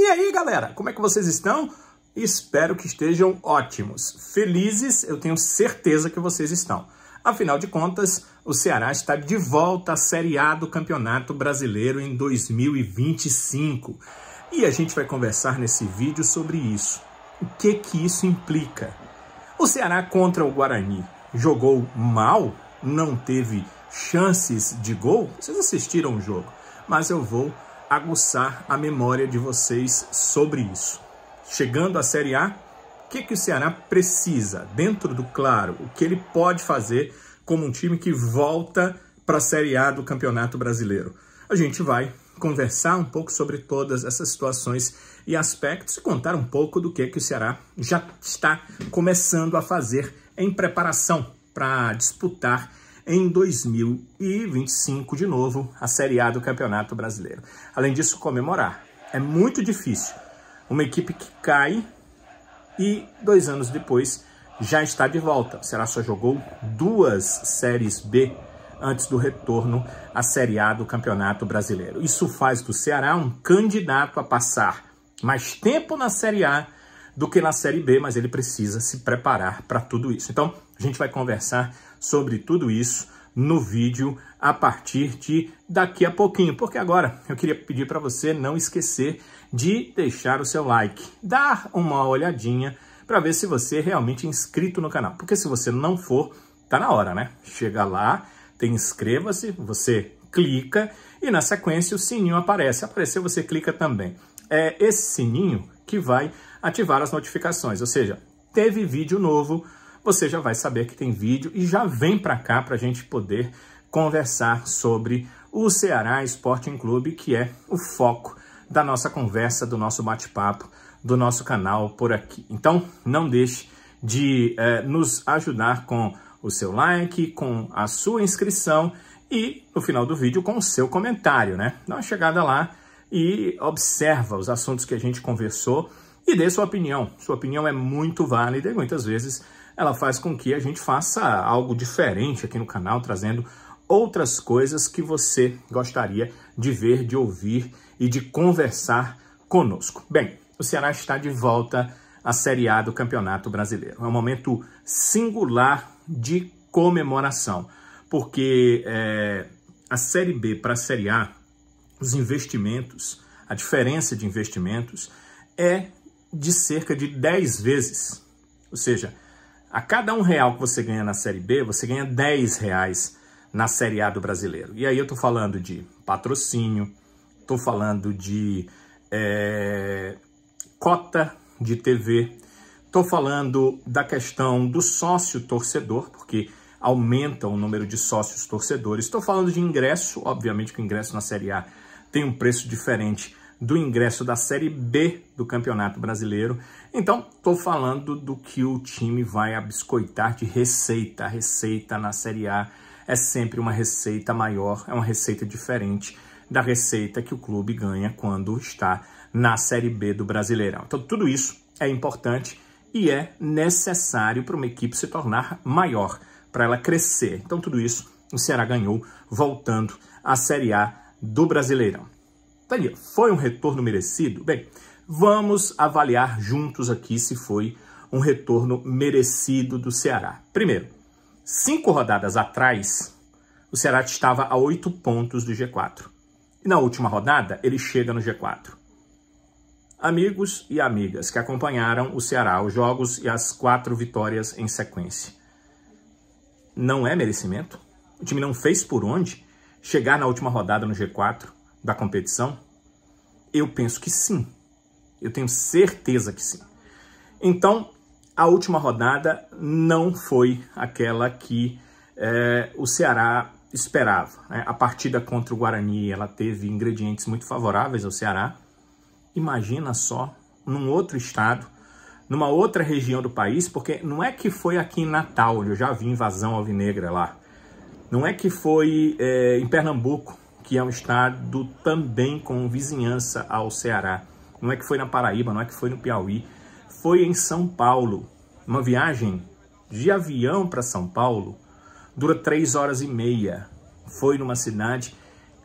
E aí, galera, como é que vocês estão? Espero que estejam ótimos. Felizes, eu tenho certeza que vocês estão. Afinal de contas, o Ceará está de volta à Série A do Campeonato Brasileiro em 2025. E a gente vai conversar nesse vídeo sobre isso. O que que isso implica? O Ceará contra o Guarani jogou mal? Não teve chances de gol? Vocês assistiram o jogo, mas eu vou aguçar a memória de vocês sobre isso. Chegando à Série A, o que, que o Ceará precisa dentro do claro? O que ele pode fazer como um time que volta para a Série A do Campeonato Brasileiro? A gente vai conversar um pouco sobre todas essas situações e aspectos e contar um pouco do que, que o Ceará já está começando a fazer em preparação para disputar em 2025, de novo, a Série A do Campeonato Brasileiro. Além disso, comemorar. É muito difícil. Uma equipe que cai e dois anos depois já está de volta. O Ceará só jogou duas séries B antes do retorno à Série A do Campeonato Brasileiro. Isso faz do Ceará um candidato a passar mais tempo na Série A do que na Série B, mas ele precisa se preparar para tudo isso. Então, a gente vai conversar sobre tudo isso no vídeo a partir de daqui a pouquinho, porque agora eu queria pedir para você não esquecer de deixar o seu like, dar uma olhadinha para ver se você é realmente é inscrito no canal, porque se você não for, tá na hora, né? Chega lá, tem inscreva-se, você clica e na sequência o sininho aparece. Aparecer você clica também. É esse sininho que vai ativar as notificações, ou seja, teve vídeo novo, você já vai saber que tem vídeo e já vem para cá para a gente poder conversar sobre o Ceará Sporting Clube, que é o foco da nossa conversa, do nosso bate-papo, do nosso canal por aqui. Então, não deixe de eh, nos ajudar com o seu like, com a sua inscrição e, no final do vídeo, com o seu comentário, né? Dá uma chegada lá e observa os assuntos que a gente conversou e dê sua opinião. Sua opinião é muito válida e muitas vezes ela faz com que a gente faça algo diferente aqui no canal, trazendo outras coisas que você gostaria de ver, de ouvir e de conversar conosco. Bem, o Ceará está de volta à Série A do Campeonato Brasileiro. É um momento singular de comemoração, porque é, a Série B para a Série A, os investimentos, a diferença de investimentos é de cerca de 10 vezes. Ou seja, a cada um real que você ganha na Série B, você ganha 10 reais na Série A do brasileiro. E aí eu estou falando de patrocínio, estou falando de é, cota de TV, estou falando da questão do sócio torcedor, porque aumenta o número de sócios torcedores. Estou falando de ingresso, obviamente que o ingresso na Série A tem um preço diferente do ingresso da Série B do Campeonato Brasileiro. Então, estou falando do que o time vai abiscoitar de receita. A receita na Série A é sempre uma receita maior, é uma receita diferente da receita que o clube ganha quando está na Série B do Brasileirão. Então, tudo isso é importante e é necessário para uma equipe se tornar maior, para ela crescer. Então, tudo isso o Ceará ganhou voltando à Série A do Brasileirão. Tá foi um retorno merecido? Bem, vamos avaliar juntos aqui se foi um retorno merecido do Ceará. Primeiro, cinco rodadas atrás, o Ceará estava a oito pontos do G4. E na última rodada, ele chega no G4. Amigos e amigas que acompanharam o Ceará, os jogos e as quatro vitórias em sequência. Não é merecimento? O time não fez por onde chegar na última rodada no G4 da competição? Eu penso que sim. Eu tenho certeza que sim. Então, a última rodada não foi aquela que é, o Ceará esperava. Né? A partida contra o Guarani ela teve ingredientes muito favoráveis ao Ceará. Imagina só, num outro estado, numa outra região do país, porque não é que foi aqui em Natal, onde eu já vi invasão alvinegra lá. Não é que foi é, em Pernambuco, que é um estado também com vizinhança ao Ceará. Não é que foi na Paraíba, não é que foi no Piauí, foi em São Paulo. Uma viagem de avião para São Paulo dura três horas e meia. Foi numa cidade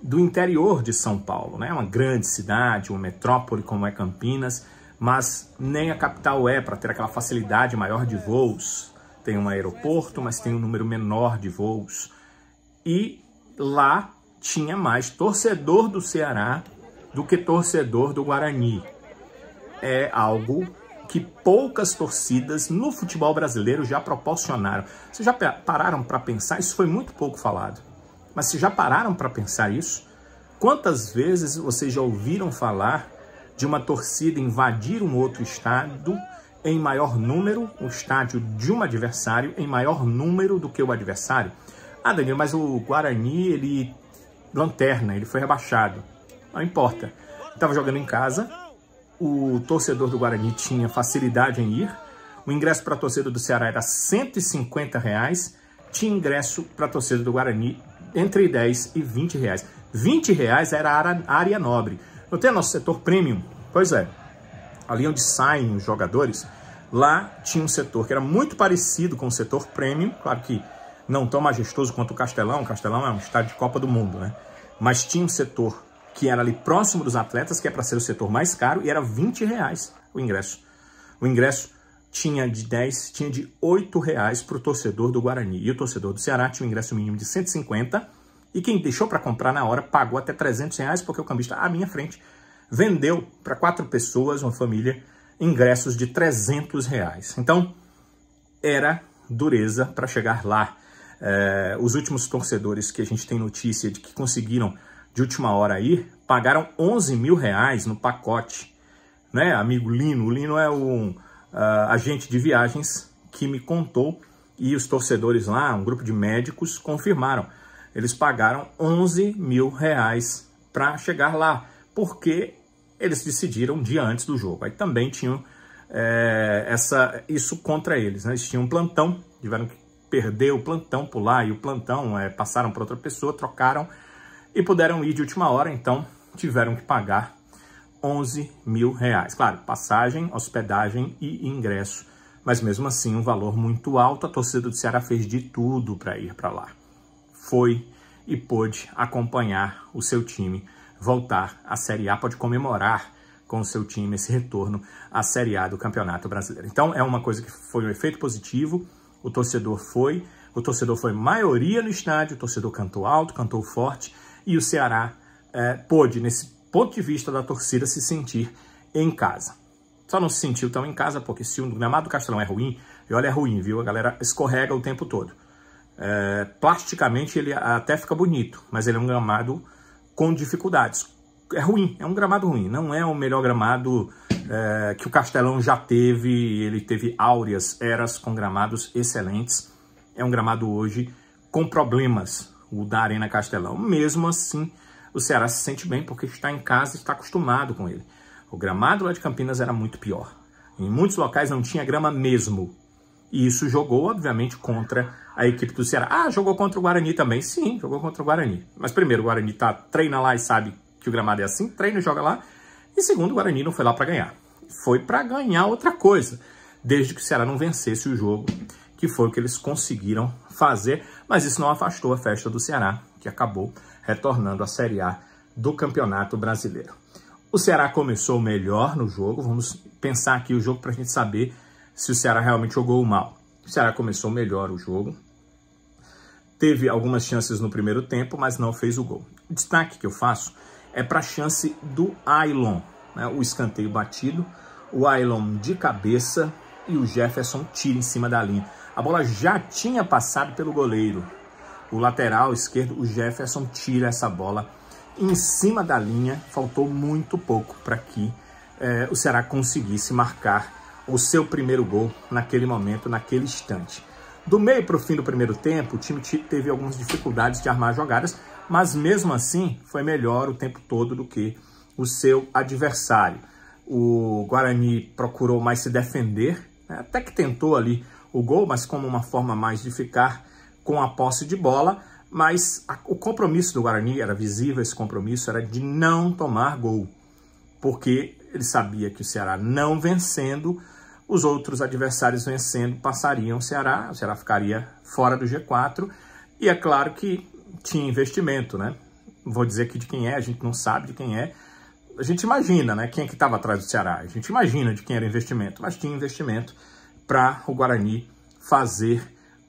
do interior de São Paulo, né? Uma grande cidade, uma metrópole como é Campinas, mas nem a capital é para ter aquela facilidade maior de voos. Tem um aeroporto, mas tem um número menor de voos. E lá tinha mais torcedor do Ceará do que torcedor do Guarani. É algo que poucas torcidas no futebol brasileiro já proporcionaram. Vocês já pararam para pensar? Isso foi muito pouco falado. Mas se já pararam para pensar isso? Quantas vezes vocês já ouviram falar de uma torcida invadir um outro estado em maior número, o estádio de um adversário em maior número do que o adversário? Ah, Danilo, mas o Guarani ele lanterna, ele foi rebaixado. Não importa. Estava jogando em casa, o torcedor do Guarani tinha facilidade em ir, o ingresso para torcedor do Ceará era 150 reais, tinha ingresso para torcedor do Guarani entre 10 e 20 reais. 20 reais era a área nobre. Não tem nosso setor premium? Pois é. Ali onde saem os jogadores, lá tinha um setor que era muito parecido com o setor premium, claro que não tão majestoso quanto o Castelão, o Castelão é um estádio de Copa do Mundo, né? Mas tinha um setor que era ali próximo dos atletas, que é para ser o setor mais caro, e era 20 reais o ingresso. O ingresso tinha de 10, tinha de 8 reais para o torcedor do Guarani. E o torcedor do Ceará tinha um ingresso mínimo de 150, e quem deixou para comprar na hora pagou até 300 reais, porque o cambista à minha frente vendeu para quatro pessoas, uma família, ingressos de 300 reais. Então, era dureza para chegar lá. É, os últimos torcedores que a gente tem notícia de que conseguiram de última hora aí pagaram 11 mil reais no pacote, né? Amigo Lino, o Lino é um uh, agente de viagens que me contou e os torcedores lá, um grupo de médicos, confirmaram. Eles pagaram 11 mil reais para chegar lá, porque eles decidiram um dia antes do jogo. Aí também tinham é, essa, isso contra eles, né? Eles tinham um plantão, tiveram que perdeu o plantão pular, lá e o plantão é, passaram para outra pessoa, trocaram e puderam ir de última hora, então tiveram que pagar 11 mil reais. Claro, passagem, hospedagem e ingresso, mas mesmo assim um valor muito alto. A torcida do Ceará fez de tudo para ir para lá. Foi e pôde acompanhar o seu time voltar à Série A, pode comemorar com o seu time esse retorno à Série A do Campeonato Brasileiro. Então é uma coisa que foi um efeito positivo o torcedor foi, o torcedor foi maioria no estádio, o torcedor cantou alto, cantou forte, e o Ceará é, pôde, nesse ponto de vista da torcida, se sentir em casa. Só não se sentiu tão em casa, porque se o gramado do Castelão é ruim, e olha, é ruim, viu? A galera escorrega o tempo todo. É, plasticamente ele até fica bonito, mas ele é um gramado com dificuldades, é ruim, é um gramado ruim, não é o melhor gramado é, que o Castelão já teve, ele teve áureas eras com gramados excelentes, é um gramado hoje com problemas, o da Arena Castelão. Mesmo assim, o Ceará se sente bem porque está em casa e está acostumado com ele. O gramado lá de Campinas era muito pior. Em muitos locais não tinha grama mesmo. E isso jogou, obviamente, contra a equipe do Ceará. Ah, jogou contra o Guarani também. Sim, jogou contra o Guarani. Mas primeiro, o Guarani tá, treina lá e sabe que o gramado é assim, treina, joga lá. E segundo, o Guarani não foi lá para ganhar. Foi para ganhar outra coisa, desde que o Ceará não vencesse o jogo, que foi o que eles conseguiram fazer, mas isso não afastou a festa do Ceará, que acabou retornando à Série A do Campeonato Brasileiro. O Ceará começou melhor no jogo, vamos pensar aqui o jogo para a gente saber se o Ceará realmente jogou mal. O Ceará começou melhor o jogo, teve algumas chances no primeiro tempo, mas não fez o gol. O destaque que eu faço é para a chance do Ailon, né? o escanteio batido, o Ailon de cabeça e o Jefferson tira em cima da linha. A bola já tinha passado pelo goleiro. O lateral esquerdo, o Jefferson, tira essa bola em cima da linha. Faltou muito pouco para que é, o Ceará conseguisse marcar o seu primeiro gol naquele momento, naquele instante. Do meio para o fim do primeiro tempo, o time teve algumas dificuldades de armar jogadas, mas mesmo assim foi melhor o tempo todo do que o seu adversário. O Guarani procurou mais se defender, né? até que tentou ali o gol, mas como uma forma mais de ficar com a posse de bola, mas a, o compromisso do Guarani era visível, esse compromisso era de não tomar gol, porque ele sabia que o Ceará não vencendo, os outros adversários vencendo passariam o Ceará, o Ceará ficaria fora do G4, e é claro que tinha investimento, né? Vou dizer aqui de quem é, a gente não sabe de quem é. A gente imagina, né? Quem é que estava atrás do Ceará? A gente imagina de quem era investimento, mas tinha investimento para o Guarani fazer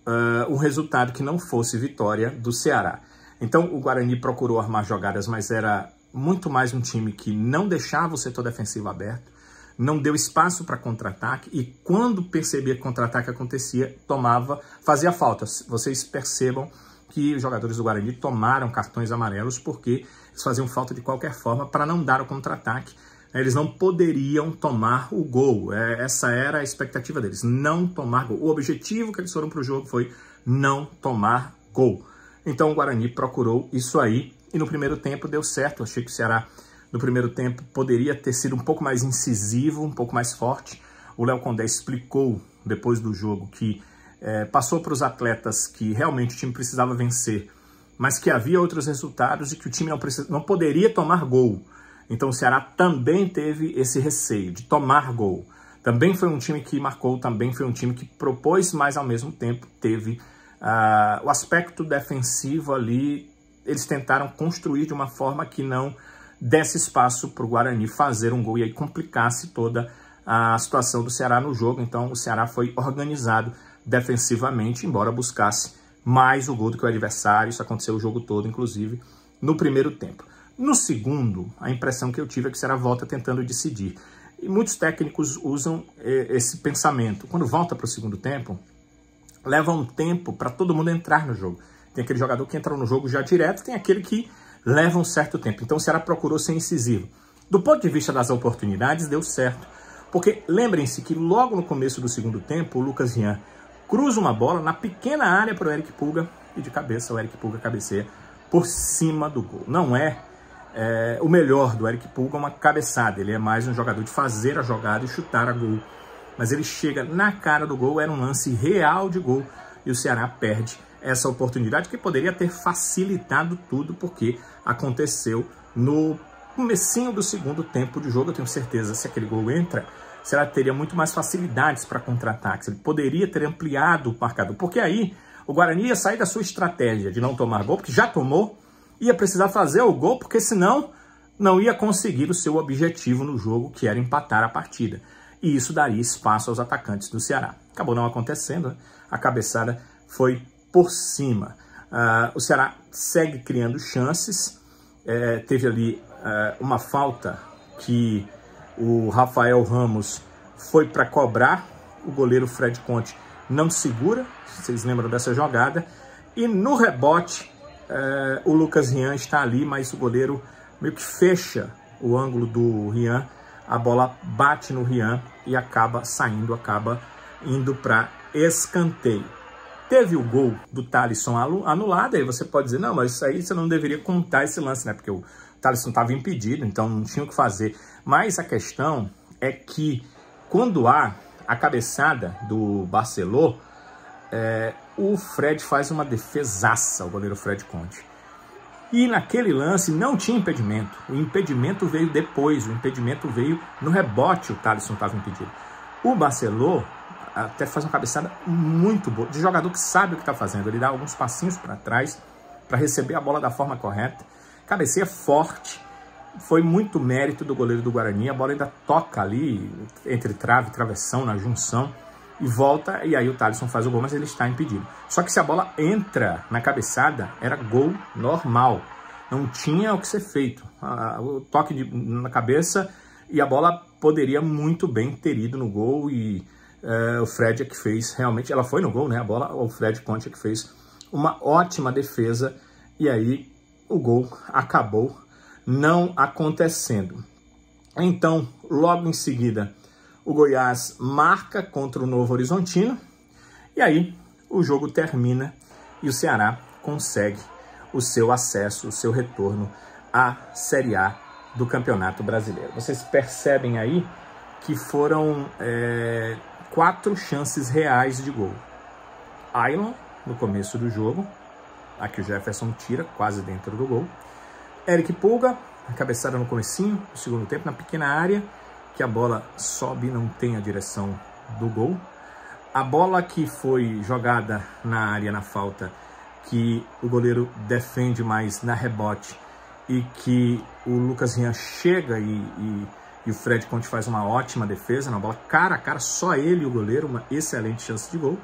uh, um resultado que não fosse vitória do Ceará. Então o Guarani procurou armar jogadas, mas era muito mais um time que não deixava o setor defensivo aberto, não deu espaço para contra-ataque e quando percebia que contra-ataque acontecia, tomava, fazia falta. Vocês percebam que os jogadores do Guarani tomaram cartões amarelos porque eles faziam falta de qualquer forma para não dar o contra-ataque. É, eles não poderiam tomar o gol. É, essa era a expectativa deles, não tomar gol. O objetivo que eles foram para o jogo foi não tomar gol. Então o Guarani procurou isso aí e no primeiro tempo deu certo. achei que o Ceará no primeiro tempo poderia ter sido um pouco mais incisivo, um pouco mais forte. O Léo Condé explicou depois do jogo que é, passou para os atletas que realmente o time precisava vencer, mas que havia outros resultados e que o time não, não poderia tomar gol. Então o Ceará também teve esse receio de tomar gol. Também foi um time que marcou, também foi um time que propôs, mas ao mesmo tempo teve uh, o aspecto defensivo ali. Eles tentaram construir de uma forma que não desse espaço para o Guarani fazer um gol e aí complicasse toda a situação do Ceará no jogo. Então o Ceará foi organizado defensivamente, embora buscasse mais o gol do que o adversário. Isso aconteceu o jogo todo, inclusive no primeiro tempo. No segundo, a impressão que eu tive é que será volta tentando decidir. E muitos técnicos usam eh, esse pensamento. Quando volta para o segundo tempo, leva um tempo para todo mundo entrar no jogo. Tem aquele jogador que entra no jogo já direto, tem aquele que leva um certo tempo. Então o Ceará procurou ser incisivo. Do ponto de vista das oportunidades, deu certo. Porque lembrem-se que logo no começo do segundo tempo, o Lucas Rian cruza uma bola na pequena área para o Eric Pulga e de cabeça o Eric Pulga cabeceia por cima do gol. Não é, é o melhor do Eric Pulga uma cabeçada, ele é mais um jogador de fazer a jogada e chutar a gol. Mas ele chega na cara do gol, era um lance real de gol e o Ceará perde essa oportunidade que poderia ter facilitado tudo porque aconteceu no comecinho do segundo tempo de jogo, eu tenho certeza se aquele gol entra, será que teria muito mais facilidades para contra-ataques. Ele poderia ter ampliado o marcador, porque aí o Guarani ia sair da sua estratégia de não tomar gol, porque já tomou, ia precisar fazer o gol, porque senão não ia conseguir o seu objetivo no jogo, que era empatar a partida. E isso daria espaço aos atacantes do Ceará. Acabou não acontecendo, né? a cabeçada foi por cima. Uh, o Ceará segue criando chances, é, teve ali uh, uma falta que o Rafael Ramos foi para cobrar, o goleiro Fred Conte não segura, vocês lembram dessa jogada, e no rebote é, o Lucas Rian está ali, mas o goleiro meio que fecha o ângulo do Rian, a bola bate no Rian e acaba saindo, acaba indo para escanteio. Teve o gol do Thalisson anulado, aí você pode dizer, não, mas isso aí você não deveria contar esse lance, né? Porque o Thalisson estava impedido, então não tinha o que fazer. Mas a questão é que quando há a cabeçada do Barceló, é, o Fred faz uma defesaça, o goleiro Fred Conte. E naquele lance não tinha impedimento. O impedimento veio depois, o impedimento veio no rebote, o Thalisson estava impedido. O Barceló até faz uma cabeçada muito boa, de jogador que sabe o que está fazendo. Ele dá alguns passinhos para trás para receber a bola da forma correta. Cabeceia forte, foi muito mérito do goleiro do Guarani. A bola ainda toca ali entre trave travessão, na junção, e volta. E aí o Thalisson faz o gol, mas ele está impedido. Só que se a bola entra na cabeçada, era gol normal. Não tinha o que ser feito. O toque de, na cabeça e a bola poderia muito bem ter ido no gol. E eh, o Fred é que fez realmente. Ela foi no gol, né? A bola, o Fred Conte é que fez uma ótima defesa. E aí o gol acabou não acontecendo. Então, logo em seguida, o Goiás marca contra o Novo Horizontino e aí o jogo termina e o Ceará consegue o seu acesso, o seu retorno à Série A do Campeonato Brasileiro. Vocês percebem aí que foram é, quatro chances reais de gol. Aylon, no começo do jogo, aqui o Jefferson tira quase dentro do gol. Eric Pulga, a cabeçada no comecinho, no segundo tempo, na pequena área, que a bola sobe não tem a direção do gol. A bola que foi jogada na área na falta, que o goleiro defende mais na rebote e que o Lucas Rian chega e, e, e o Fred Conte faz uma ótima defesa, na bola cara a cara, só ele e o goleiro, uma excelente chance de gol.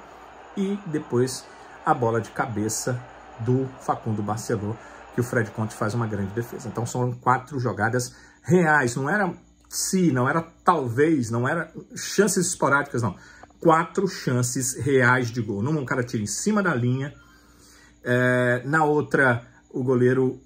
E depois a bola de cabeça do Facundo Barcelona que o Fred Conte faz uma grande defesa. Então são quatro jogadas reais, não era se, não era talvez, não era chances esporádicas, não. Quatro chances reais de gol. Numa um cara tira em cima da linha, é, na outra o goleiro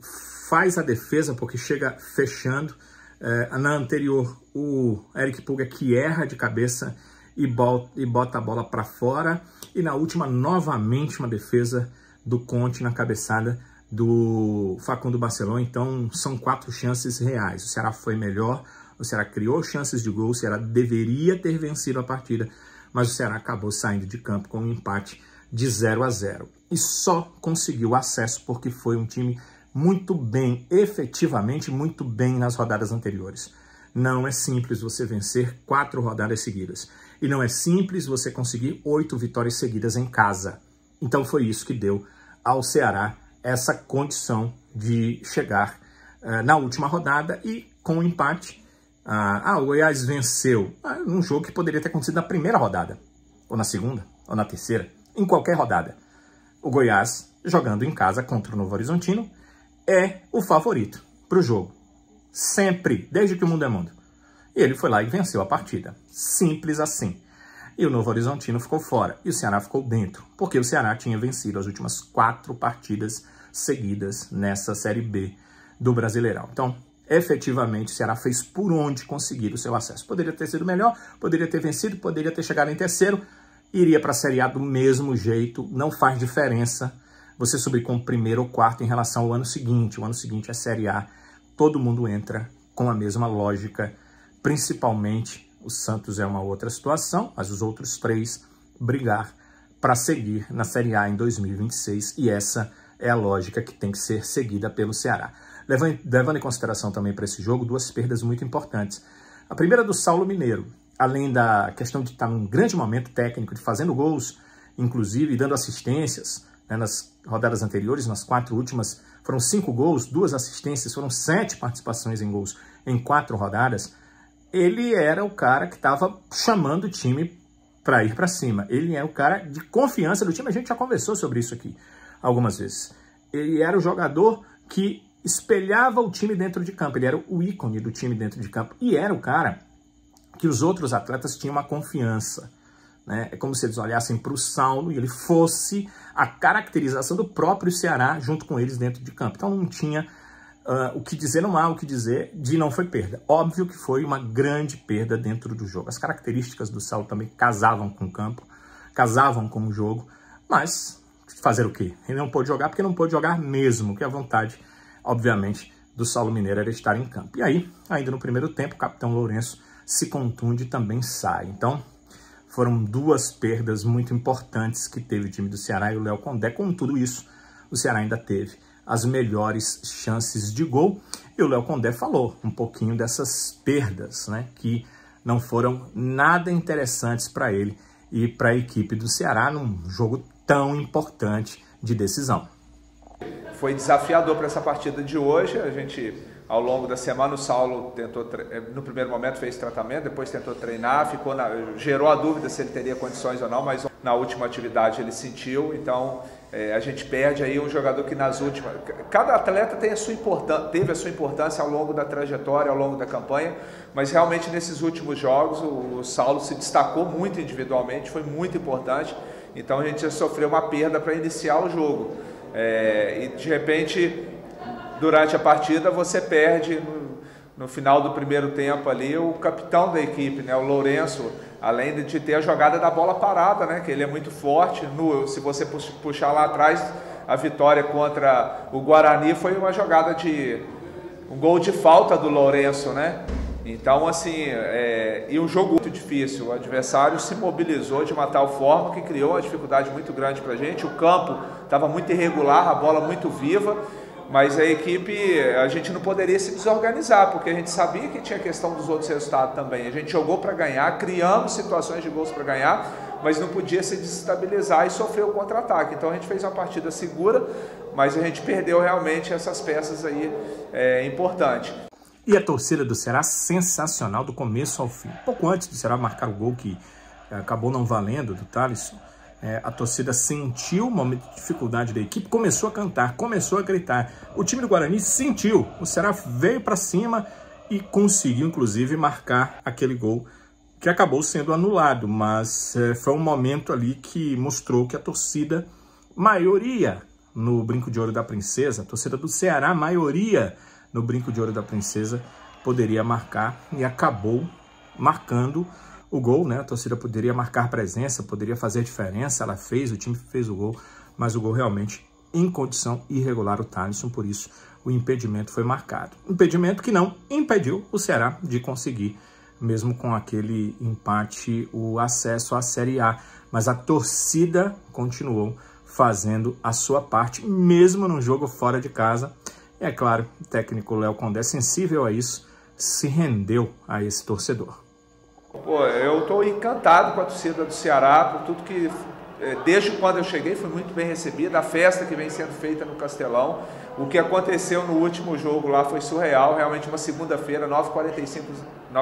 faz a defesa porque chega fechando. É, na anterior o Eric Puga que erra de cabeça e, bota, e bota a bola para fora. E na última novamente uma defesa do Conte na cabeçada do Facundo Barcelona. então são quatro chances reais. O Ceará foi melhor, o Ceará criou chances de gol, o Ceará deveria ter vencido a partida, mas o Ceará acabou saindo de campo com um empate de 0 a 0 e só conseguiu acesso porque foi um time muito bem, efetivamente muito bem nas rodadas anteriores. Não é simples você vencer quatro rodadas seguidas. E não é simples você conseguir oito vitórias seguidas em casa. Então foi isso que deu ao Ceará essa condição de chegar uh, na última rodada e com o um empate. Uh, ah, o Goiás venceu uh, jogo que poderia ter acontecido na primeira rodada, ou na segunda, ou na terceira, em qualquer rodada. O Goiás, jogando em casa contra o Novo Horizontino, é o favorito para o jogo. Sempre, desde que o mundo é mundo. E ele foi lá e venceu a partida. Simples assim. E o Novo Horizontino ficou fora. E o Ceará ficou dentro. Porque o Ceará tinha vencido as últimas quatro partidas seguidas nessa Série B do Brasileirão. Então, efetivamente, o Ceará fez por onde conseguir o seu acesso. Poderia ter sido melhor, poderia ter vencido, poderia ter chegado em terceiro, iria para a Série A do mesmo jeito, não faz diferença você subir como primeiro ou quarto em relação ao ano seguinte. O ano seguinte é Série A, todo mundo entra com a mesma lógica, principalmente o Santos é uma outra situação, mas os outros três brigar para seguir na Série A em 2026 e essa é a lógica que tem que ser seguida pelo Ceará. Levando, em consideração também para esse jogo duas perdas muito importantes. A primeira do Saulo Mineiro, além da questão de estar num grande momento técnico, de fazendo gols, inclusive, dando assistências né, nas rodadas anteriores, nas quatro últimas, foram cinco gols, duas assistências, foram sete participações em gols em quatro rodadas. Ele era o cara que estava chamando o time para ir para cima. Ele é o cara de confiança do time. A gente já conversou sobre isso aqui algumas vezes. Ele era o jogador que espelhava o time dentro de campo, ele era o ícone do time dentro de campo e era o cara que os outros atletas tinham uma confiança. Né? É como se eles olhassem para o Saulo e ele fosse a caracterização do próprio Ceará junto com eles dentro de campo. Então não tinha uh, o que dizer, não há o que dizer de não foi perda. Óbvio que foi uma grande perda dentro do jogo. As características do Saulo também casavam com o campo, casavam com o jogo, mas fazer o quê? Ele não pôde jogar porque não pôde jogar mesmo, que a vontade, obviamente, do Saulo Mineiro era estar em campo. E aí, ainda no primeiro tempo, o capitão Lourenço se contunde e também sai. Então, foram duas perdas muito importantes que teve o time do Ceará e o Léo Condé. Com tudo isso, o Ceará ainda teve as melhores chances de gol. E o Léo Condé falou um pouquinho dessas perdas, né, que não foram nada interessantes para ele e para a equipe do Ceará num jogo tão importante de decisão. Foi desafiador para essa partida de hoje. A gente, ao longo da semana, o Saulo tentou, eh, no primeiro momento fez tratamento, depois tentou treinar, ficou na, gerou a dúvida se ele teria condições ou não, mas na última atividade ele sentiu. Então é, a gente perde aí um jogador que nas últimas. Cada atleta tem a sua importância, teve a sua importância ao longo da trajetória, ao longo da campanha, mas realmente nesses últimos jogos o, o Saulo se destacou muito individualmente, foi muito importante. Então a gente ia sofrer uma perda para iniciar o jogo. É, e de repente, durante a partida, você perde no, no, final do primeiro tempo ali o capitão da equipe, né, o Lourenço, além de ter a jogada da bola parada, né, que ele é muito forte. No, se você puxar lá atrás, a vitória contra o Guarani foi uma jogada de um gol de falta do Lourenço, né? Então, assim, é, e um jogo muito difícil. O adversário se mobilizou de uma tal forma que criou uma dificuldade muito grande para a gente. O campo estava muito irregular, a bola muito viva, mas a equipe, a gente não poderia se desorganizar, porque a gente sabia que tinha questão dos outros resultados também. A gente jogou para ganhar, criamos situações de gols para ganhar, mas não podia se desestabilizar e sofrer o contra-ataque. Então a gente fez uma partida segura, mas a gente perdeu realmente essas peças aí é, importantes. E a torcida do Ceará sensacional do começo ao fim. Pouco antes do Ceará marcar o gol que eh, acabou não valendo do Thaleson, é, eh, a torcida sentiu o momento de dificuldade da equipe, começou a cantar, começou a gritar. O time do Guarani sentiu, o Ceará veio para cima e conseguiu inclusive marcar aquele gol que acabou sendo anulado, mas é, foi um momento ali que mostrou que a torcida, maioria no Brinco de Ouro da Princesa, a torcida do Ceará, maioria no brinco de ouro da princesa, poderia marcar e acabou marcando o gol, né? A torcida poderia marcar presença, poderia fazer diferença, ela fez, o time fez o gol, mas o gol realmente em condição irregular o Thaleson, por isso o impedimento foi marcado. Impedimento que não impediu o Ceará de conseguir, mesmo com aquele empate, o acesso à Série A. Mas a torcida continuou fazendo a sua parte, mesmo num jogo fora de casa, é claro, o técnico Léo Condé, sensível a isso, se rendeu a esse torcedor. Pô, eu estou encantado com a torcida do Ceará, por tudo que é, desde quando eu cheguei, foi muito bem recebida. A festa que vem sendo feita no Castelão. O que aconteceu no último jogo lá foi surreal. Realmente, uma segunda-feira, h 45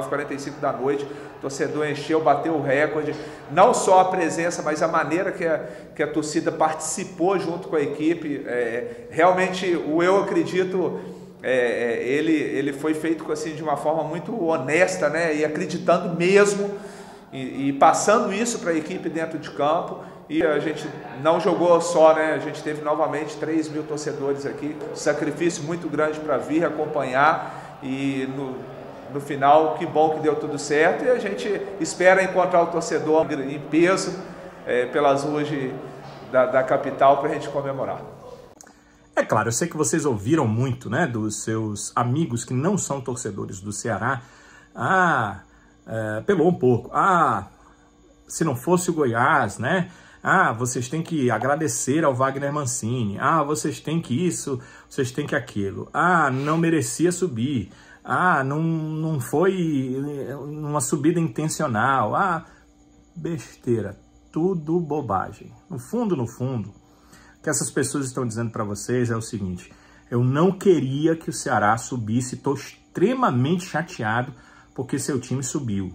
45 da noite. O torcedor encheu, bateu o recorde. Não só a presença, mas a maneira que a, que a torcida participou junto com a equipe. É, realmente, o Eu Acredito. É, é ele, ele foi feito assim de uma forma muito honesta, né? E acreditando mesmo e, e passando isso para a equipe dentro de campo. E a gente não jogou só, né? A gente teve novamente 3 mil torcedores aqui. Sacrifício muito grande para vir acompanhar. E no, no final, que bom que deu tudo certo. E a gente espera encontrar o torcedor em peso é, pelas ruas de, da, da capital para a gente comemorar. É claro, eu sei que vocês ouviram muito, né, dos seus amigos que não são torcedores do Ceará. Ah, é, pelou um pouco. Ah, se não fosse o Goiás, né? Ah, vocês têm que agradecer ao Wagner Mancini. Ah, vocês têm que isso, vocês têm que aquilo. Ah, não merecia subir. Ah, não, não foi eh, uma subida intencional. Ah, besteira. Tudo bobagem. No fundo, no fundo, o que essas pessoas estão dizendo para vocês é o seguinte: eu não queria que o Ceará subisse, estou extremamente chateado porque seu time subiu.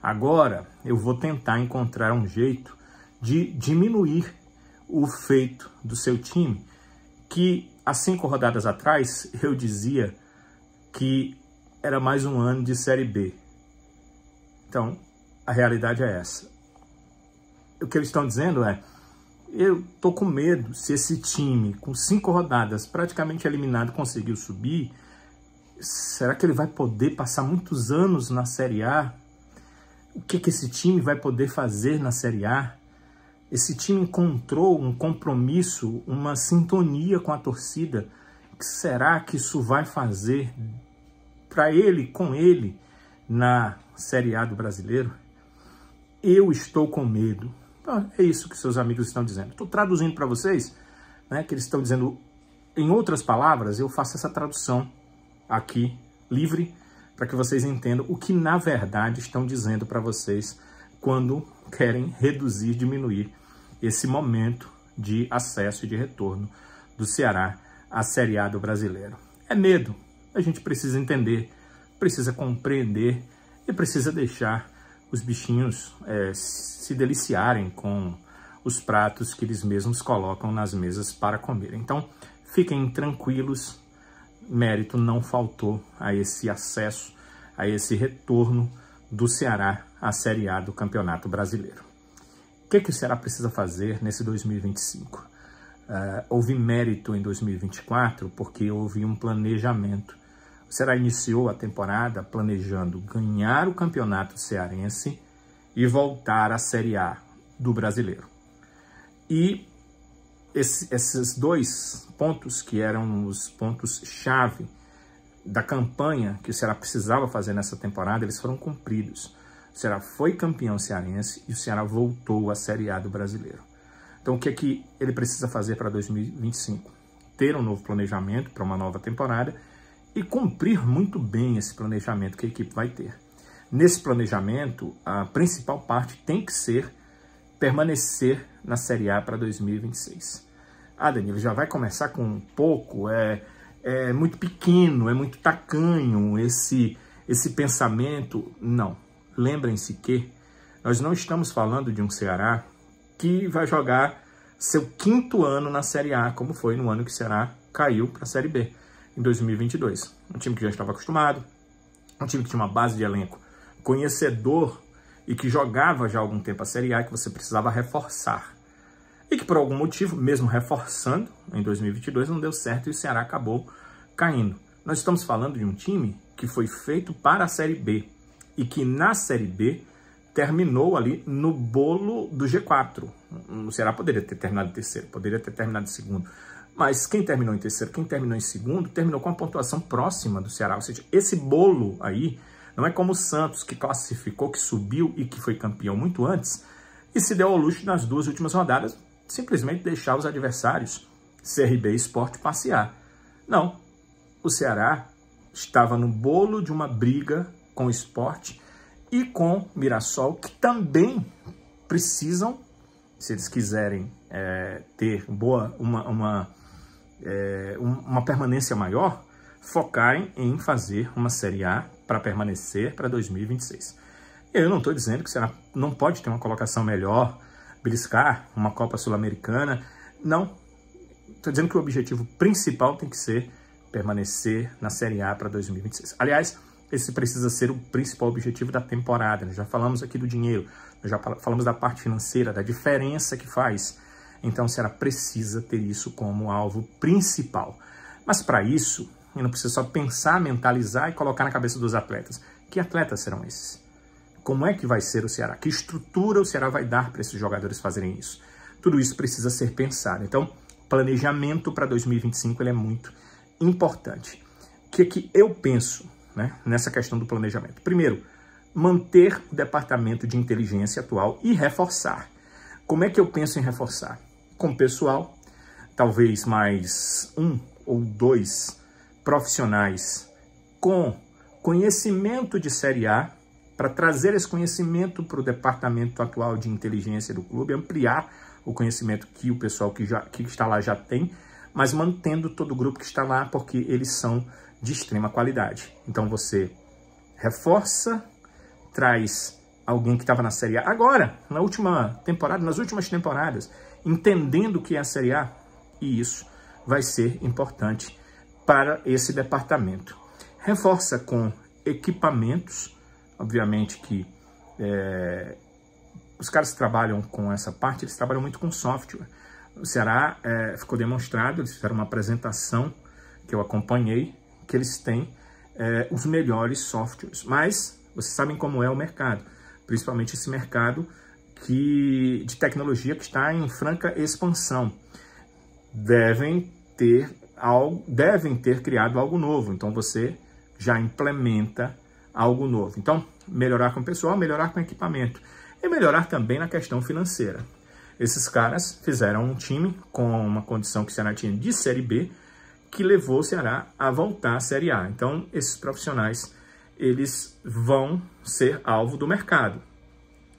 Agora eu vou tentar encontrar um jeito de diminuir o feito do seu time, que há cinco rodadas atrás eu dizia que era mais um ano de Série B. Então, a realidade é essa. O que eles estão dizendo é, eu tô com medo se esse time, com cinco rodadas praticamente eliminado, conseguiu subir, será que ele vai poder passar muitos anos na Série A? O que, que esse time vai poder fazer na Série A? Esse time encontrou um compromisso, uma sintonia com a torcida. O que será que isso vai fazer para ele, com ele, na Série A do brasileiro? Eu estou com medo. Então, é isso que seus amigos estão dizendo. Estou traduzindo para vocês, né, que eles estão dizendo, em outras palavras, eu faço essa tradução aqui, livre, para que vocês entendam o que na verdade estão dizendo para vocês quando querem reduzir, diminuir esse momento de acesso e de retorno do Ceará à Série A do brasileiro. É medo, a gente precisa entender, precisa compreender e precisa deixar os bichinhos é, se deliciarem com os pratos que eles mesmos colocam nas mesas para comer. Então, fiquem tranquilos, mérito não faltou a esse acesso, a esse retorno do Ceará à Série A do Campeonato Brasileiro que, que o Ceará precisa fazer nesse 2025? Uh, eh, houve mérito em 2024 porque houve um planejamento. O Ceará iniciou a temporada planejando ganhar o campeonato cearense e voltar à Série A do brasileiro. E esse, esses dois pontos, que eram os pontos-chave da campanha que o Ceará precisava fazer nessa temporada, eles foram cumpridos. O Ceará foi campeão cearense e o Ceará voltou à Série A do Brasileiro. Então, o que é que ele precisa fazer para 2025? Ter um novo planejamento para uma nova temporada e cumprir muito bem esse planejamento que a equipe vai ter. Nesse planejamento, a principal parte tem que ser permanecer na Série A para 2026. Ah, Danilo, já vai começar com um pouco, é, é muito pequeno, é muito tacanho esse, esse pensamento. Não, Lembrem-se que nós não estamos falando de um Ceará que vai jogar seu quinto ano na Série A, como foi no ano que o Ceará caiu para a Série B, em 2022. Um time que já estava acostumado, um time que tinha uma base de elenco conhecedor e que jogava já há algum tempo a Série A, que você precisava reforçar. E que por algum motivo, mesmo reforçando em 2022, não deu certo e o Ceará acabou caindo. Nós estamos falando de um time que foi feito para a Série B, e que na Série B terminou ali no bolo do G4. O Ceará poderia ter terminado em terceiro, poderia ter terminado em segundo. Mas quem terminou em terceiro, quem terminou em segundo, terminou com a pontuação próxima do Ceará. Ou seja, esse bolo aí não é como o Santos, que classificou, que subiu e que foi campeão muito antes, e se deu ao luxo nas duas últimas rodadas simplesmente deixar os adversários CRB e Sport passear. Não, o Ceará estava no bolo de uma briga com o esporte e com Mirassol, que também precisam, se eles quiserem é, ter boa, uma, uma, é, uma permanência maior, focarem em fazer uma Série A para permanecer para 2026. Eu não estou dizendo que será, não pode ter uma colocação melhor, briscar uma Copa Sul-Americana, não. Estou dizendo que o objetivo principal tem que ser permanecer na Série A para 2026. Aliás, esse precisa ser o principal objetivo da temporada. Né? já falamos aqui do dinheiro, já falamos da parte financeira, da diferença que faz. Então, será precisa ter isso como alvo principal. Mas para isso, não precisa só pensar, mentalizar e colocar na cabeça dos atletas. Que atletas serão esses? Como é que vai ser o Ceará? Que estrutura o Ceará vai dar para esses jogadores fazerem isso? Tudo isso precisa ser pensado. Então, planejamento para 2025 ele é muito importante. O que, é que eu penso né, nessa questão do planejamento. Primeiro, manter o departamento de inteligência atual e reforçar. Como é que eu penso em reforçar? Com pessoal, talvez mais um ou dois profissionais com conhecimento de Série A, para trazer esse conhecimento para o departamento atual de inteligência do clube, ampliar o conhecimento que o pessoal que, já, que está lá já tem, mas mantendo todo o grupo que está lá, porque eles são de extrema qualidade. Então você reforça, traz alguém que estava na Série A agora, na última temporada, nas últimas temporadas, entendendo o que é a Série A, e isso vai ser importante para esse departamento. Reforça com equipamentos, obviamente que é, os caras que trabalham com essa parte, eles trabalham muito com software. O Ceará é, ficou demonstrado, eles fizeram uma apresentação que eu acompanhei que eles têm é, os melhores softwares. Mas vocês sabem como é o mercado, principalmente esse mercado que, de tecnologia que está em franca expansão. Devem ter, algo, devem ter criado algo novo, então você já implementa algo novo. Então, melhorar com o pessoal, melhorar com o equipamento e melhorar também na questão financeira. Esses caras fizeram um time com uma condição que será tinha de Série B, que levou o Ceará a voltar à Série A. Então, esses profissionais, eles vão ser alvo do mercado.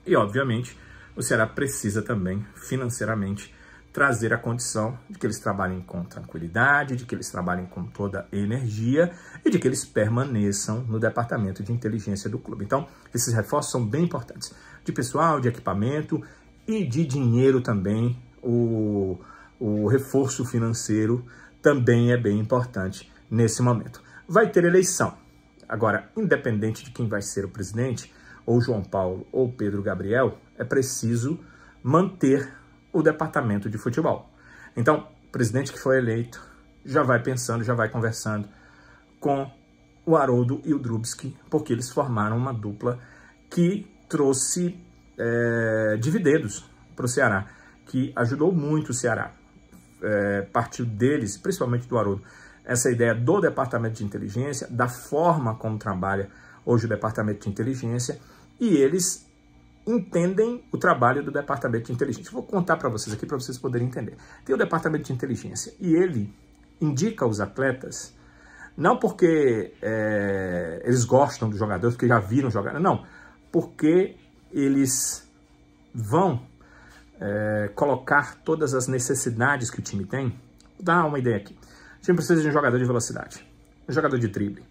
E, obviamente, o Ceará precisa também, financeiramente, trazer a condição de que eles trabalhem com tranquilidade, de que eles trabalhem com toda energia e de que eles permaneçam no departamento de inteligência do clube. Então, esses reforços são bem importantes. De pessoal, de equipamento e de dinheiro também, o, o reforço financeiro também é bem importante nesse momento. Vai ter eleição. Agora, independente de quem vai ser o presidente, ou João Paulo ou Pedro Gabriel, é preciso manter o departamento de futebol. Então, o presidente que foi eleito já vai pensando, já vai conversando com o Haroldo e o Drubsky, porque eles formaram uma dupla que trouxe é, dividendos para o Ceará, que ajudou muito o Ceará é, partiu deles, principalmente do Haroldo, essa ideia do Departamento de Inteligência, da forma como trabalha hoje o Departamento de Inteligência, e eles entendem o trabalho do Departamento de Inteligência. Vou contar para vocês aqui para vocês poderem entender. Tem o Departamento de Inteligência e ele indica os atletas não porque é, eles gostam dos jogadores, porque já viram jogar, não, porque eles vão é, colocar todas as necessidades que o time tem. Vou dar uma ideia aqui. O time precisa de um jogador de velocidade, um jogador de drible,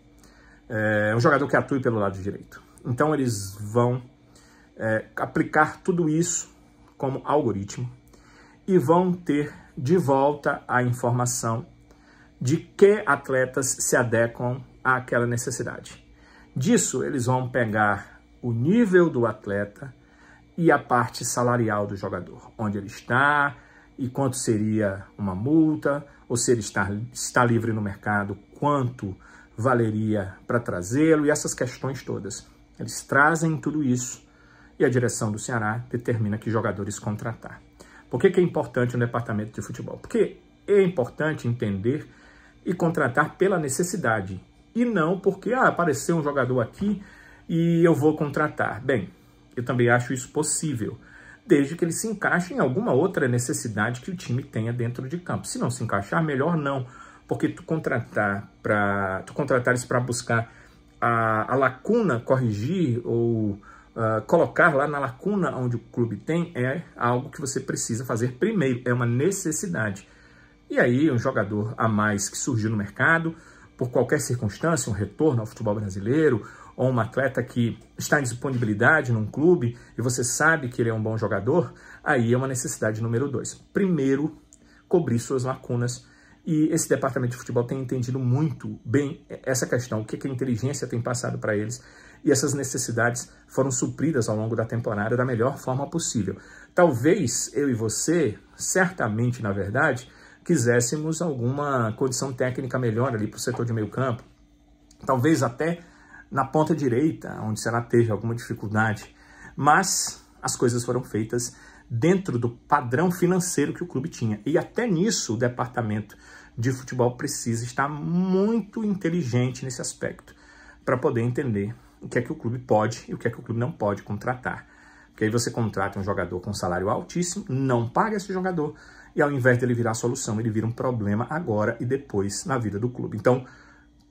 é, um jogador que atue pelo lado direito. Então eles vão é, aplicar tudo isso como algoritmo e vão ter de volta a informação de que atletas se adequam àquela necessidade. Disso, eles vão pegar o nível do atleta, e a parte salarial do jogador, onde ele está e quanto seria uma multa, ou se ele está, está livre no mercado, quanto valeria para trazê-lo e essas questões todas. Eles trazem tudo isso e a direção do Ceará determina que jogadores contratar. Por que, que é importante o departamento de futebol? Porque é importante entender e contratar pela necessidade e não porque ah, apareceu um jogador aqui e eu vou contratar. Bem, eu também acho isso possível, desde que ele se encaixe em alguma outra necessidade que o time tenha dentro de campo. Se não se encaixar, melhor não, porque tu contratar para tu contratares para buscar a, a, lacuna corrigir ou uh, colocar lá na lacuna onde o clube tem é algo que você precisa fazer primeiro, é uma necessidade. E aí um jogador a mais que surgiu no mercado por qualquer circunstância, um retorno ao futebol brasileiro ou um atleta que está em disponibilidade num clube e você sabe que ele é um bom jogador, aí é uma necessidade número dois. Primeiro, cobrir suas lacunas. E esse departamento de futebol tem entendido muito bem essa questão, o que a inteligência tem passado para eles. E essas necessidades foram supridas ao longo da temporada da melhor forma possível. Talvez eu e você, certamente, na verdade, quiséssemos alguma condição técnica melhor ali para o setor de meio campo. Talvez até na ponta direita, onde Senna teve alguma dificuldade, mas as coisas foram feitas dentro do padrão financeiro que o clube tinha. E até nisso o departamento de futebol precisa estar muito inteligente nesse aspecto para poder entender o que é que o clube pode e o que é que o clube não pode contratar. Porque aí você contrata um jogador com um salário altíssimo, não paga esse jogador, e ao invés dele virar solução, ele vira um problema agora e depois na vida do clube. Então,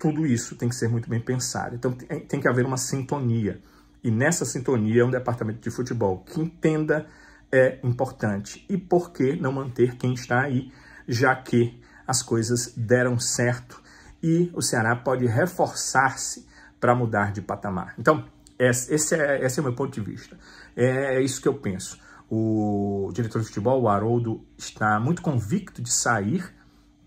tudo isso tem que ser muito bem pensado. Então tem que haver uma sintonia. E nessa sintonia é um departamento de futebol que entenda é importante. E por que não manter quem está aí, já que as coisas deram certo e o Ceará pode reforçar-se para mudar de patamar. Então, esse é, esse é o meu ponto de vista. É isso que eu penso. O diretor de futebol, o Haroldo, está muito convicto de sair,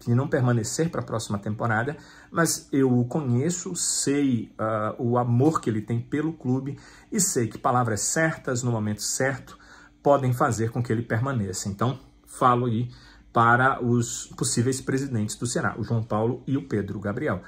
de não permanecer para a próxima temporada, mas eu o conheço, sei uh, o amor que ele tem pelo clube e sei que palavras certas no momento certo podem fazer com que ele permaneça. Então, falo aí para os possíveis presidentes do Ceará, o João Paulo e o Pedro Gabriel.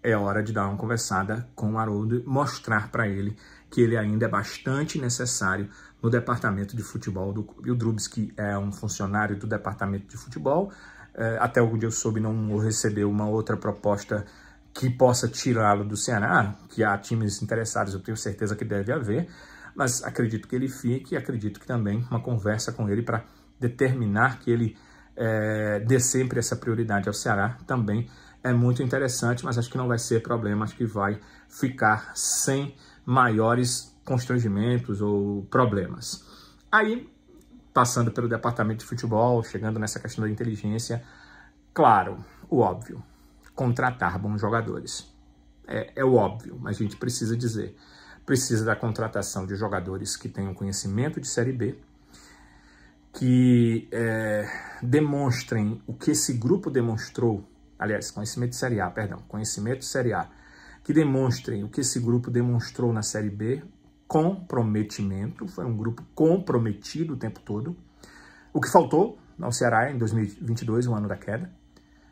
É hora de dar uma conversada com o Haroldo e mostrar para ele que ele ainda é bastante necessário no departamento de futebol do clube. O Drubski é um funcionário do departamento de futebol, eh, até onde eu soube, não recebeu uma outra proposta que possa tirá-lo do Ceará, que há times interessados, eu tenho certeza que deve haver, mas acredito que ele fique e acredito que também uma conversa com ele para determinar que ele é, dê sempre essa prioridade ao Ceará também é muito interessante, mas acho que não vai ser problema, acho que vai ficar sem maiores constrangimentos ou problemas. Aí passando pelo departamento de futebol, chegando nessa questão da inteligência. Claro, o óbvio, contratar bons jogadores. É, é o óbvio, mas a gente precisa dizer. Precisa da contratação de jogadores que tenham conhecimento de Série B, que é, demonstrem o que esse grupo demonstrou, aliás, conhecimento de Série A, perdão, conhecimento de Série A, que demonstrem o que esse grupo demonstrou na Série B comprometimento, foi um grupo comprometido o tempo todo. O que faltou ao Ceará em 2022, o um ano da queda.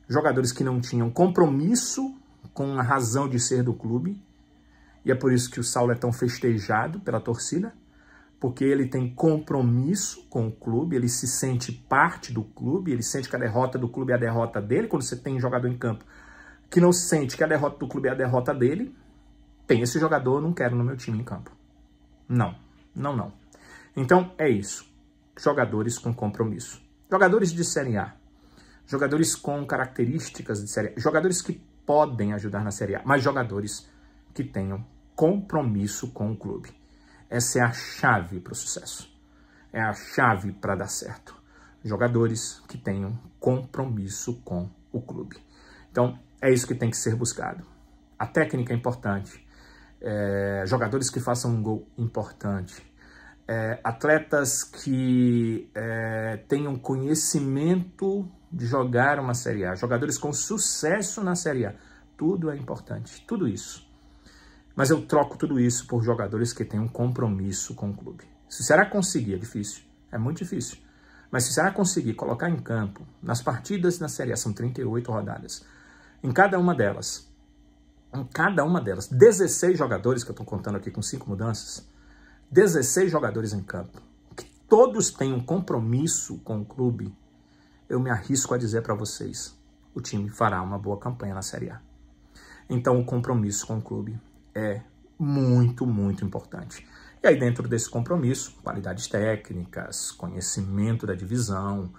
Jogadores que não tinham compromisso com a razão de ser do clube. E é por isso que o Saulo é tão festejado pela torcida, porque ele tem compromisso com o clube, ele se sente parte do clube, ele sente que a derrota do clube é a derrota dele. Quando você tem um jogador em campo que não sente que a derrota do clube é a derrota dele, tem esse jogador, não quero no meu time em campo. Não, não, não. Então é isso. Jogadores com compromisso. Jogadores de Série A. Jogadores com características de Série A. Jogadores que podem ajudar na Série A, mas jogadores que tenham compromisso com o clube. Essa é a chave para o sucesso. É a chave para dar certo. Jogadores que tenham compromisso com o clube. Então, é isso que tem que ser buscado. A técnica é importante, é, jogadores que façam um gol importante, é, atletas que é, tenham conhecimento de jogar uma Série A, jogadores com sucesso na Série A. Tudo é importante, tudo isso. Mas eu troco tudo isso por jogadores que tenham compromisso com o clube. Se será conseguir, é difícil, é muito difícil. Mas se será conseguir colocar em campo, nas partidas na Série A, são 38 rodadas, em cada uma delas, em cada uma delas. 16 jogadores, que eu estou contando aqui com cinco mudanças, 16 jogadores em campo, que todos têm um compromisso com o clube, eu me arrisco a dizer para vocês, o time fará uma boa campanha na Série A. Então o compromisso com o clube é muito, muito importante. E aí dentro desse compromisso, qualidades técnicas, conhecimento da divisão,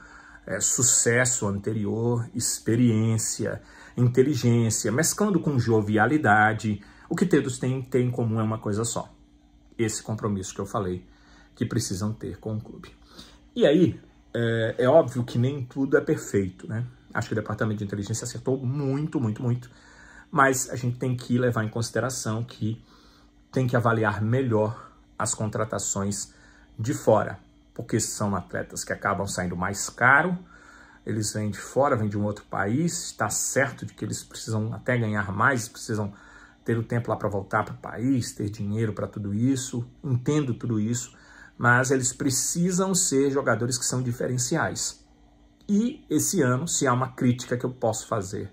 é, sucesso anterior, experiência, inteligência, mesclando com jovialidade. O que todos têm, têm em comum é uma coisa só: esse compromisso que eu falei que precisam ter com o clube. E aí, é, é óbvio que nem tudo é perfeito, né? Acho que o departamento de inteligência acertou muito, muito, muito, mas a gente tem que levar em consideração que tem que avaliar melhor as contratações de fora, porque são atletas que acabam saindo mais caro eles vêm de fora, vêm de um outro país, está certo de que eles precisam até ganhar mais, precisam ter o tempo lá para voltar para o país, ter dinheiro para tudo isso, entendo tudo isso, mas eles precisam ser jogadores que são diferenciais. E esse ano, se há uma crítica que eu posso fazer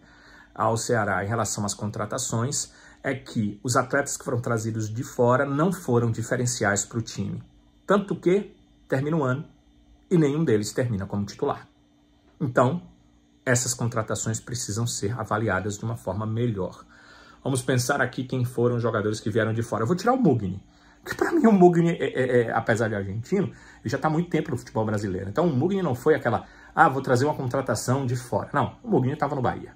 ao Ceará em relação às contratações, é que os atletas que foram trazidos de fora não foram diferenciais para o time. Tanto que termina o ano e nenhum deles termina como titular. Então, essas contratações precisam ser avaliadas de uma forma melhor. Vamos pensar aqui quem foram os jogadores que vieram de fora. Eu vou tirar o Mugni, que para mim o Mugni, é, é, é, apesar de argentino, ele já está há muito tempo no futebol brasileiro. Então o Mugni não foi aquela, ah, vou trazer uma contratação de fora. Não, o Mugni estava no Bahia.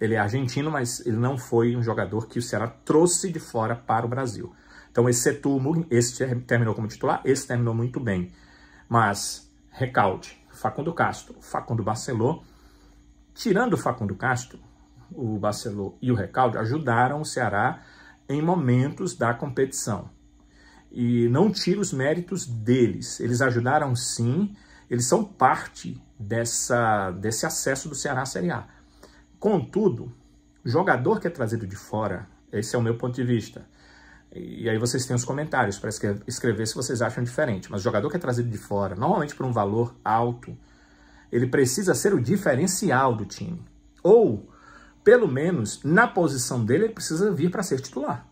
Ele é argentino, mas ele não foi um jogador que o Ceará trouxe de fora para o Brasil. Então exceto o Mugni, esse terminou como titular, esse terminou muito bem. Mas, recalde, Facundo Castro, Facundo Barceló. Tirando Facundo Castro, o Barceló e o Recalde ajudaram o Ceará em momentos da competição. E não tiro os méritos deles. Eles ajudaram sim, eles são parte dessa, desse acesso do Ceará à Série A. Contudo, jogador que é trazido de fora, esse é o meu ponto de vista, e aí vocês têm os comentários para escrever se vocês acham diferente. Mas o jogador que é trazido de fora, normalmente por um valor alto, ele precisa ser o diferencial do time. Ou, pelo menos, na posição dele, ele precisa vir para ser titular.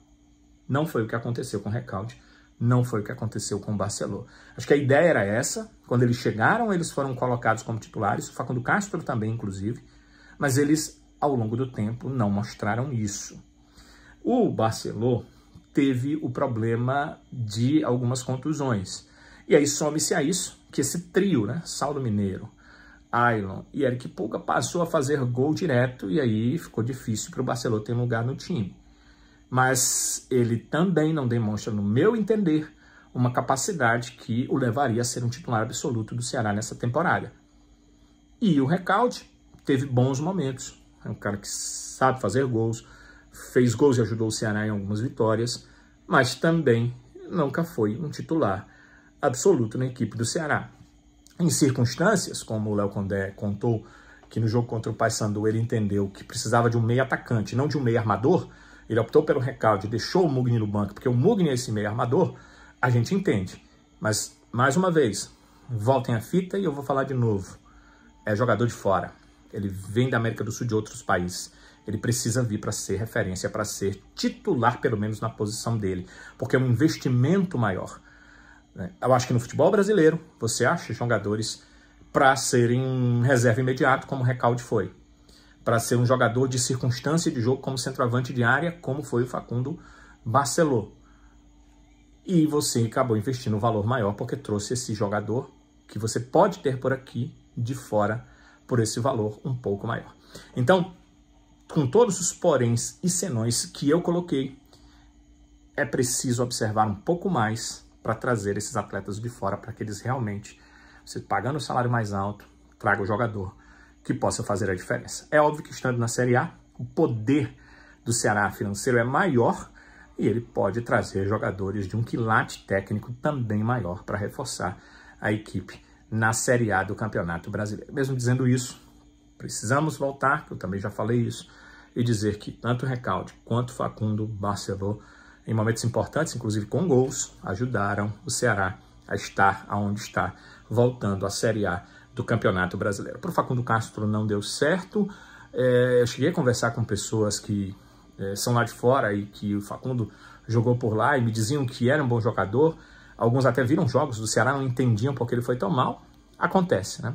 Não foi o que aconteceu com o Recalde, não foi o que aconteceu com o Barcelona. Acho que a ideia era essa. Quando eles chegaram, eles foram colocados como titulares, o Facundo Castro também, inclusive. Mas eles, ao longo do tempo, não mostraram isso. O Barcelona teve o problema de algumas contusões. E aí some-se a isso que esse trio, né, Saulo Mineiro, Ailon e Eric Pulga passou a fazer gol direto e aí ficou difícil para o Barcelona ter lugar no time. Mas ele também não demonstra, no meu entender, uma capacidade que o levaria a ser um titular absoluto do Ceará nessa temporada. E o Recalde teve bons momentos. É um cara que sabe fazer gols, fez gols e ajudou o Ceará em algumas vitórias, mas também nunca foi um titular absoluto na equipe do Ceará. Em circunstâncias, como o Léo Condé contou, que no jogo contra o Paysandu ele entendeu que precisava de um meio atacante, não de um meio armador, ele optou pelo recalde, deixou o Mugni no banco, porque o Mugni é esse meio armador, a gente entende. Mas, mais uma vez, voltem à fita e eu vou falar de novo. É jogador de fora. Ele vem da América do Sul de outros países ele precisa vir para ser referência, para ser titular, pelo menos na posição dele, porque é um investimento maior. Né? Eu acho que no futebol brasileiro você acha jogadores para serem reserva imediato, como o Recalde foi, para ser um jogador de circunstância de jogo, como centroavante de área, como foi o Facundo Barceló. E você acabou investindo um valor maior porque trouxe esse jogador que você pode ter por aqui de fora por esse valor um pouco maior. Então, com todos os poréns e senões que eu coloquei, é preciso observar um pouco mais para trazer esses atletas de fora, para que eles realmente, você pagando o salário mais alto, traga o jogador que possa fazer a diferença. É óbvio que estando na Série A, o poder do Ceará financeiro é maior e ele pode trazer jogadores de um quilate técnico também maior para reforçar a equipe na Série A do Campeonato Brasileiro. Mesmo dizendo isso, Precisamos voltar, que eu também já falei isso, e dizer que tanto Recalde quanto Facundo Barceló, em momentos importantes, inclusive com gols, ajudaram o Ceará a estar aonde está, voltando à Série A do Campeonato Brasileiro. Para o Facundo Castro não deu certo, é, eu cheguei a conversar com pessoas que é, são lá de fora e que o Facundo jogou por lá e me diziam que era um bom jogador, alguns até viram jogos do Ceará, não entendiam porque ele foi tão mal, acontece, né?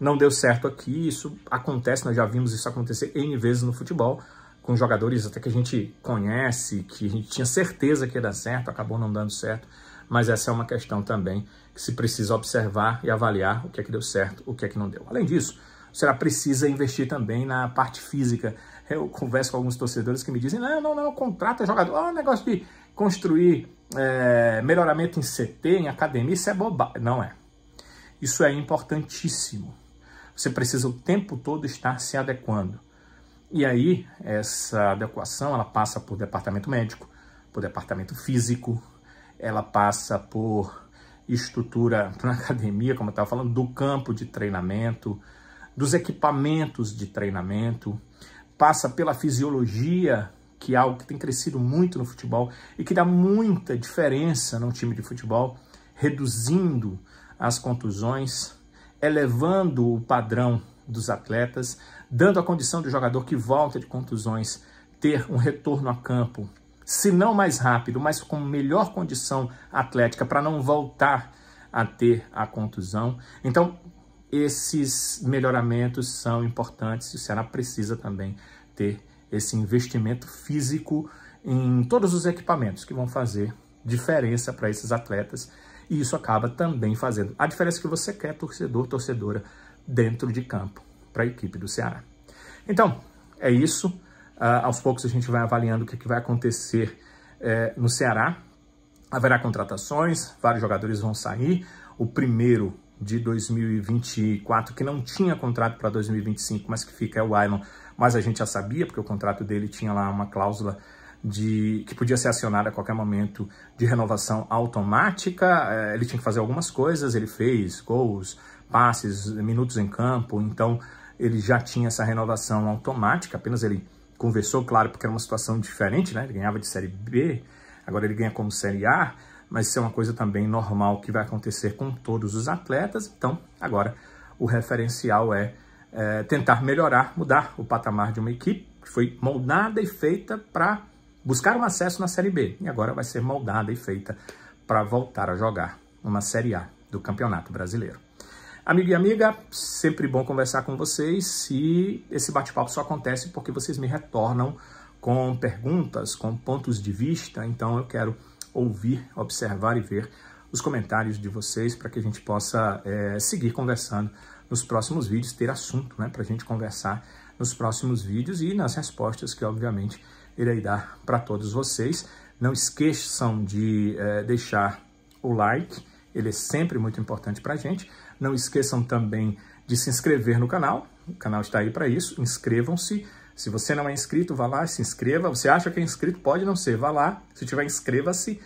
não deu certo aqui, isso acontece, nós já vimos isso acontecer N vezes no futebol, com jogadores até que a gente conhece, que a gente tinha certeza que ia dar certo, acabou não dando certo, mas essa é uma questão também que se precisa observar e avaliar o que é que deu certo, o que é que não deu. Além disso, será precisa investir também na parte física. Eu converso com alguns torcedores que me dizem, não, não, não, contrata é jogador, é ah, um negócio de construir é, melhoramento em CT, em academia, isso é bobagem. Não é. Isso é importantíssimo. Você precisa o tempo todo estar se adequando. E aí, essa adequação ela passa por departamento médico, por departamento físico, ela passa por estrutura na academia, como eu estava falando, do campo de treinamento, dos equipamentos de treinamento, passa pela fisiologia, que é algo que tem crescido muito no futebol e que dá muita diferença num time de futebol, reduzindo as contusões, elevando o padrão dos atletas, dando a condição do jogador que volta de contusões ter um retorno a campo, se não mais rápido, mas com melhor condição atlética para não voltar a ter a contusão. Então, esses melhoramentos são importantes e o Ceará precisa também ter esse investimento físico em todos os equipamentos que vão fazer diferença para esses atletas e isso acaba também fazendo a diferença que você quer, torcedor, torcedora, dentro de campo para a equipe do Ceará. Então, é isso. Uh, aos poucos a gente vai avaliando o que, que vai acontecer eh, no Ceará. Haverá contratações, vários jogadores vão sair. O primeiro de 2024, que não tinha contrato para 2025, mas que fica é o Island, mas a gente já sabia, porque o contrato dele tinha lá uma cláusula de que podia ser acionada a qualquer momento de renovação automática. É, ele tinha que fazer algumas coisas, ele fez gols, passes, minutos em campo, então ele já tinha essa renovação automática, apenas ele conversou, claro, porque era uma situação diferente, né? Ele ganhava de Série B, agora ele ganha como Série A, mas isso é uma coisa também normal que vai acontecer com todos os atletas, então agora o referencial é, é tentar melhorar, mudar o patamar de uma equipe que foi moldada e feita para buscaram acesso na Série B e agora vai ser moldada e feita para voltar a jogar uma Série A do Campeonato Brasileiro. Amigo e amiga, sempre bom conversar com vocês e esse bate-papo só acontece porque vocês me retornam com perguntas, com pontos de vista, então eu quero ouvir, observar e ver os comentários de vocês para que a gente possa é, seguir conversando nos próximos vídeos, ter assunto né, para a gente conversar nos próximos vídeos e nas respostas que, obviamente, irei dar para todos vocês. Não esqueçam de é, deixar o like, ele é sempre muito importante para a gente. Não esqueçam também de se inscrever no canal, o canal está aí para isso, inscrevam-se. Se você não é inscrito, vá lá, se inscreva. Você acha que é inscrito? Pode não ser, vá lá. Se tiver, inscreva-se.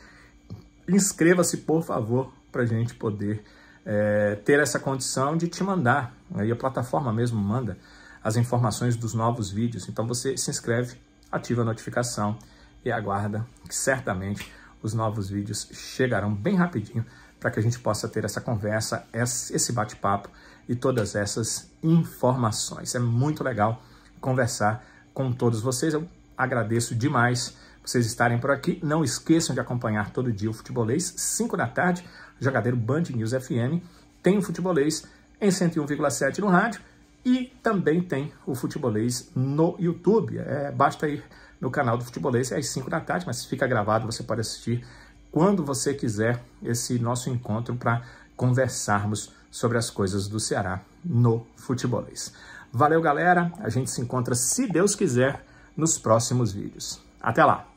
Inscreva-se, por favor, para a gente poder é, ter essa condição de te mandar. Aí a plataforma mesmo manda as informações dos novos vídeos. Então você se inscreve ative a notificação e aguarda que certamente os novos vídeos chegarão bem rapidinho para que a gente possa ter essa conversa, esse bate-papo e todas essas informações. É muito legal conversar com todos vocês. Eu agradeço demais vocês estarem por aqui. Não esqueçam de acompanhar todo dia o Futebolês, 5 da tarde, Jogadeiro Band News FM. Tem o Futebolês em 101,7 no rádio e também tem o Futebolês no YouTube. É, basta ir no canal do Futebolês, é às 5 da tarde, mas fica gravado, você pode assistir quando você quiser esse nosso encontro para conversarmos sobre as coisas do Ceará no Futebolês. Valeu, galera. A gente se encontra, se Deus quiser, nos próximos vídeos. Até lá!